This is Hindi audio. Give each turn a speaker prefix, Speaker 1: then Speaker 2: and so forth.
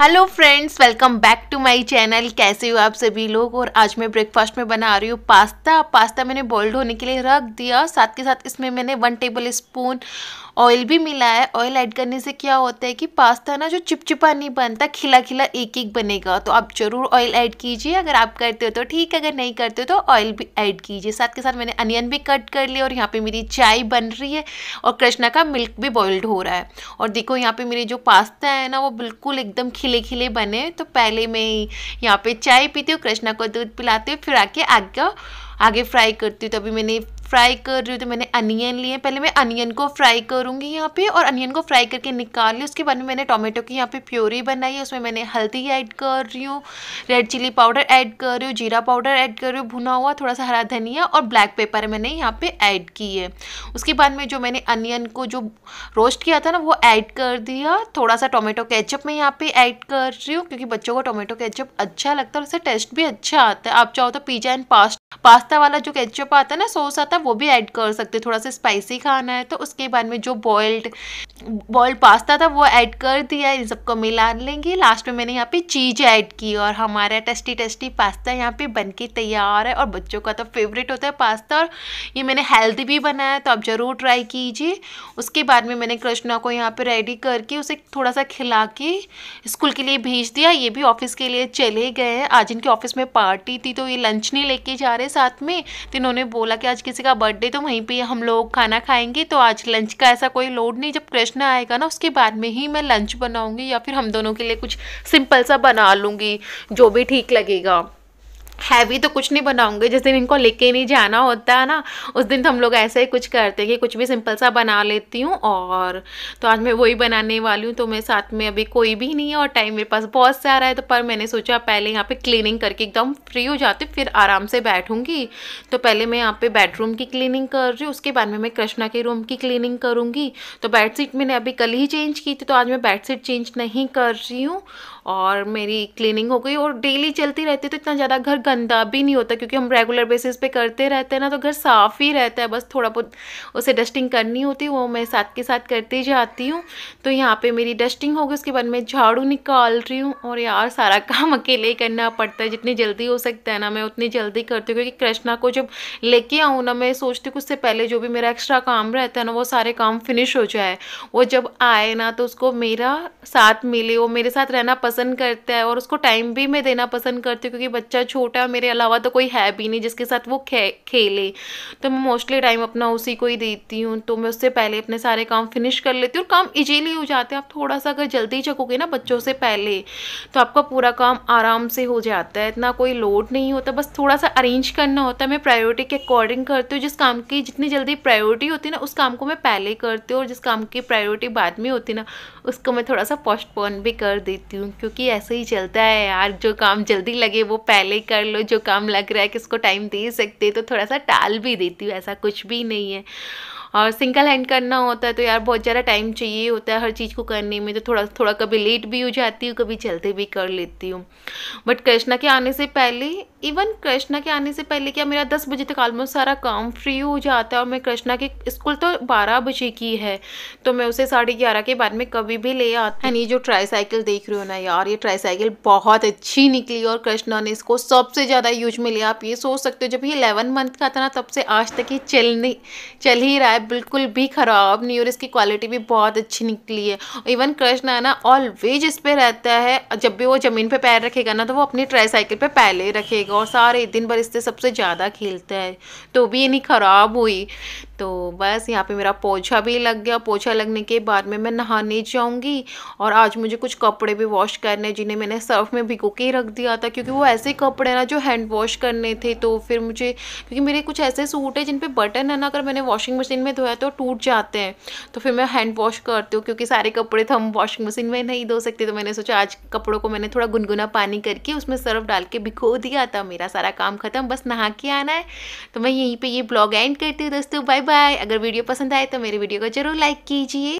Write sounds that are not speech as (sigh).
Speaker 1: hello friends welcome back to my channel कैसे हो आप सभी लोग और आज मैं ब्रेकफास्ट में बना रही हूँ पास्ता पास्ता मैंने बॉइल्ड होने के लिए रख दिया साथ के साथ इसमें मैंने वन टेबल स्पून ऑयल भी मिला है ऑयल ऐड करने से क्या होता है कि पास्ता ना जो चिपचिपा नहीं बनता खिला खिला एक एक बनेगा तो आप ज़रूर ऑयल ऐड कीजिए अगर आप करते हो तो ठीक अगर नहीं करते हो तो ऑयल भी ऐड कीजिए साथ के साथ मैंने अनियन भी कट कर लिया और यहाँ पे मेरी चाय बन रही है और कृष्णा का मिल्क भी बॉयल्ड हो रहा है और देखो यहाँ पर मेरी जो पास्ता है ना वो बिल्कुल एकदम खिला खिले खिले बने तो पहले मैं यहाँ पे चाय पीती हूँ कृष्णा को दूध पिलाती हूँ फिर आके आगे आगे फ्राई करती हूँ तो अभी मैंने फ्राई कर रही हूँ तो मैंने अनियन लिए पहले मैं अनियन को फ्राई करूँगी यहाँ पे और अनियन को फ्राई करके निकाल ली उसके बाद में मैंने टोमेटो की यहाँ पे प्योरी बनाई है उसमें मैंने हल्दी ऐड कर रही हूँ रेड चिली पाउडर ऐड कर रही हूँ जीरा पाउडर ऐड कर रही हूँ भुना हुआ थोड़ा सा हरा धनिया और ब्लैक पेपर मैंने यहाँ पर ऐड की है उसके बाद में जो मैंने अनियन को जो रोस्ट किया था ना वो ऐड कर दिया थोड़ा सा टोमेटो केचप मैं यहाँ पर ऐड कर रही हूँ क्योंकि बच्चों को टोमेटो केचप अच्छा लगता है और उससे टेस्ट भी अच्छा आता है आप चाहो तो पिज्ज़ा एंड पास्ट पास्ता वाला जो केचप आता है ना सॉस आता है वो भी ऐड कर सकते थोड़ा सा स्पाइसी खाना है तो उसके बाद में जो बॉइल्ड बॉइल्ड पास्ता था वो ऐड कर दिया इन सबको मिला लेंगे लास्ट में मैंने यहाँ पे चीज़ ऐड की और हमारा टेस्टी टेस्टी पास्ता यहाँ पे बन के तैयार है और बच्चों का तो फेवरेट होता है पास्ता और ये मैंने हेल्दी भी बनाया तो आप ज़रूर ट्राई कीजिए उसके बाद में मैंने कृष्णा को यहाँ पर रेडी करके उसे थोड़ा सा खिला के स्कूल के लिए भेज दिया ये भी ऑफिस के लिए चले गए आज इनके ऑफिस में पार्टी थी तो ये लंच नहीं लेके जा रहे साथ में तो इन्होंने बोला कि आज किसी का बर्थडे तो वहीं पर हम लोग खाना खाएंगे तो आज लंच का ऐसा कोई लोड नहीं जब कृष्ण आएगा ना उसके बाद में ही मैं लंच बनाऊँगी या फिर हम दोनों के लिए कुछ सिंपल सा बना लूँगी जो भी ठीक लगेगा हैवी तो कुछ नहीं बनाऊंगे जिस दिन इनको लेके नहीं जाना होता है ना उस दिन तो हम लोग ऐसे ही कुछ करते हैं कि कुछ भी सिंपल सा बना लेती हूँ और तो आज मैं वही बनाने वाली हूँ तो मेरे साथ में अभी कोई भी नहीं है और टाइम मेरे पास बहुत सारा है तो पर मैंने सोचा पहले यहाँ पे क्लीनिंग करके एकदम फ्री हो जाती फिर आराम से बैठूँगी तो पहले मैं यहाँ पे बेडरूम की क्लीनिंग कर रही हूँ उसके बाद में मैं कृष्णा के रूम की क्लीनिंग करूँगी तो बेडशीट मैंने अभी कल ही चेंज की थी तो आज मैं बेड चेंज नहीं कर रही हूँ और मेरी क्लीनिंग हो गई और डेली चलती रहती है तो इतना ज़्यादा घर गंदा भी नहीं होता क्योंकि हम रेगुलर बेसिस पे करते रहते हैं ना तो घर साफ़ ही रहता है बस थोड़ा बहुत उसे डस्टिंग करनी होती है वो मैं साथ के साथ करती जाती हूँ तो यहाँ पर मेरी डस्टिंग हो गई उसके बाद मैं झाड़ू निकाल रही हूँ और यार सारा (laughs) काम अकेले ही करना पड़ता है जितनी जल्दी हो सकता है ना मैं उतनी जल्दी करती हूँ क्योंकि कृष्णा को जब लेके आऊँ ना मैं सोचती हूँ उससे पहले जो भी मेरा एक्स्ट्रा काम रहता है ना वो सारे काम फिनिश हो जाए वो जब आए ना तो उसको मेरा साथ मिले वो मेरे साथ रहना पसंद पसंद करता है और उसको टाइम भी मैं देना पसंद करती हूँ क्योंकि बच्चा छोटा मेरे अलावा तो कोई है भी नहीं जिसके साथ वो खे खेले तो मैं मोस्टली टाइम अपना उसी को ही देती हूँ तो मैं उससे पहले अपने सारे काम फिनिश कर लेती हूँ और काम इजीली हो जाते हैं आप थोड़ा सा अगर जल्दी चकोगे ना बच्चों से पहले तो आपका पूरा काम आराम से हो जाता है इतना कोई लोड नहीं होता बस थोड़ा सा अरेंज करना होता है मैं प्रायोरिटी के अकॉर्डिंग करती हूँ जिस काम की जितनी जल्दी प्रायोरिटी होती है ना उस काम को मैं पहले करती हूँ और जिस काम की प्रायोरिटी बाद में होती है ना उसको मैं थोड़ा सा पोस्टपोन भी कर देती हूँ क्योंकि ऐसे ही चलता है यार जो काम जल्दी लगे वो पहले कर लो जो काम लग रहा है कि उसको टाइम दे सकते तो थोड़ा सा टाल भी देती हूँ ऐसा कुछ भी नहीं है और सिंगल हैंड करना होता है तो यार बहुत ज़्यादा टाइम चाहिए होता है हर चीज़ को करने में तो थोड़ा थोड़ा कभी लेट भी हो जाती हूँ कभी जल्दी भी कर लेती हूँ बट कृष्णा के आने से पहले इवन कृष्णा के आने से पहले क्या मेरा दस बजे तक ऑलमोस्ट सारा काम फ्री हो जाता है और मैं कृष्णा के स्कूल तो बारह बजे की है तो मैं उसे साढ़े ग्यारह के बाद में कभी भी ले आती है ये जो ट्राई साइकिल देख रही हो ना यार ये ट्राई साइकिल बहुत अच्छी निकली और कृष्णा ने इसको सबसे ज़्यादा यूज में लिया आप ये सोच सकते हो जब ये इलेवन मंथ का था ना तब से आज तक ये चल नहीं चल ही रहा है बिल्कुल भी ख़राब नहीं और इसकी क्वालिटी भी बहुत अच्छी निकली है इवन कृष्णा ना ऑलवेज इस पर रहता है जब भी वो ज़मीन पर पैर रखेगा ना तो वो अपनी ट्राई साइकिल पर पहले रखेगा और सारे दिन भर इससे सबसे ज़्यादा खेलता है तो भी ये नहीं ख़राब हुई तो बस यहाँ पे मेरा पोछा भी लग गया पोछा लगने के बाद में मैं नहाने जाऊँगी और आज मुझे कुछ कपड़े भी वॉश करने जिन्हें मैंने सर्फ में भिगो के रख दिया था क्योंकि वो ऐसे कपड़े ना जो हैंड वॉश करने थे तो फिर मुझे क्योंकि मेरे कुछ ऐसे सूट है जिन पर बटन है ना अगर मैंने वॉशिंग मशीन में धोया तो टूट जाते हैं तो फिर मैं हैंड वॉश करती हूँ क्योंकि सारे कपड़े तो हम वॉशिंग मशीन में नहीं धो सकते तो मैंने सोचा आज कपड़ों को मैंने थोड़ा गुनगुना पानी करके उसमें सर्फ डाल के भिगो दिया था मेरा सारा काम खत्म बस नहा के आना है तो मैं यहीं पर ये ब्लॉग एंड करती हूँ दोस्तों बाय बाय अगर वीडियो पसंद आए तो मेरे वीडियो को जरूर लाइक कीजिए